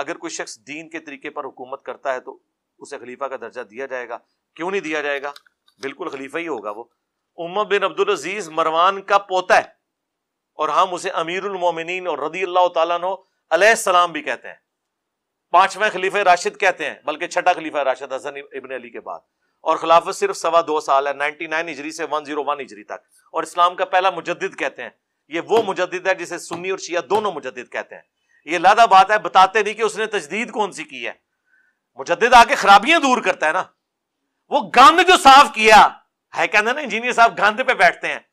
अगर कोई शख्स दीन के तरीके पर हुकूमत करता है तो उसे खलीफा का दर्जा दिया जाएगा क्यों नहीं दिया जाएगा बिल्कुल खलीफा ही होगा वो उमर बिन अब्दुल अजीज मरवान का पोता है और हम उसे अमीर और रदी अल्लाह तलाम भी कहते हैं पांचवें खलीफा राशिद कहते हैं बल्कि छठा खलीफा राशिद हसन इबन अली के बाद और खिलाफत सिर्फ सवा दो साल है 99 इजरी से 101 जीरो तक और इस्लाम का पहला मुजद कहते हैं ये वो मुजद है जिसे सुन्नी और शिया दोनों मुजद कहते हैं ये लादा बात है बताते नहीं कि उसने तजदीद कौन सी की है मुजद आके खराबियां दूर करता है ना वो गंद जो साफ किया है कहते ना इंजीनियर साहब गंद पे बैठते हैं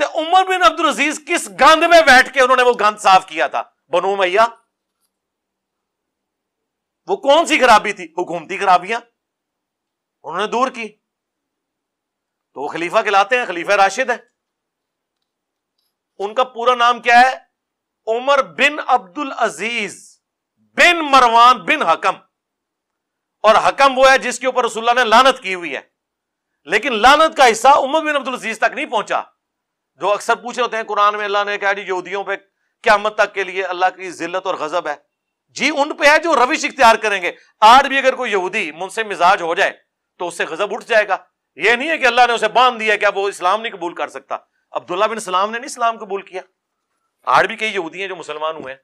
तो उमर बिन अब्दुल अजीज किस गंद में बैठ के उन्होंने वो गंद साफ किया था बनो मैया वो कौन सी खराबी थी हुकूमती खराबियां उन्होंने दूर की तो वो खलीफा कहलाते हैं खलीफा राशिद है उनका पूरा नाम क्या है उमर बिन अब्दुल अजीज बिन मरवान बिन हकम और हकम वो है जिसके ऊपर रसुल्ला ने लानत की हुई है लेकिन लानत का हिस्सा उमर बिन अब्दुल अजीज तक नहीं पहुंचा जो अक्सर पूछ रहे होते हैं कुरान में अल्लाह ने कहा जी यहूदियों पे क्यामत तक के लिए अल्लाह की जिल्लत और गजब है जी उन पे है जो रविश इख्तियार करेंगे आज भी अगर कोई यहूदी मुझसे मिजाज हो जाए तो उससे गजब उठ जाएगा यह नहीं है कि अल्लाह ने उसे बांध दिया क्या वो इस्लाम नहीं कबूल कर सकता अब्दुल्ला बिन सलाम ने नहीं इस्लाम कबूल किया आड़ भी कई यहूदी हैं जो मुसलमान हुए हैं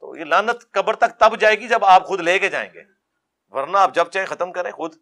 तो ये लानत कब्र तक तब जाएगी जब आप खुद लेके जाएंगे वरना आप जब चाहे खत्म करें खुद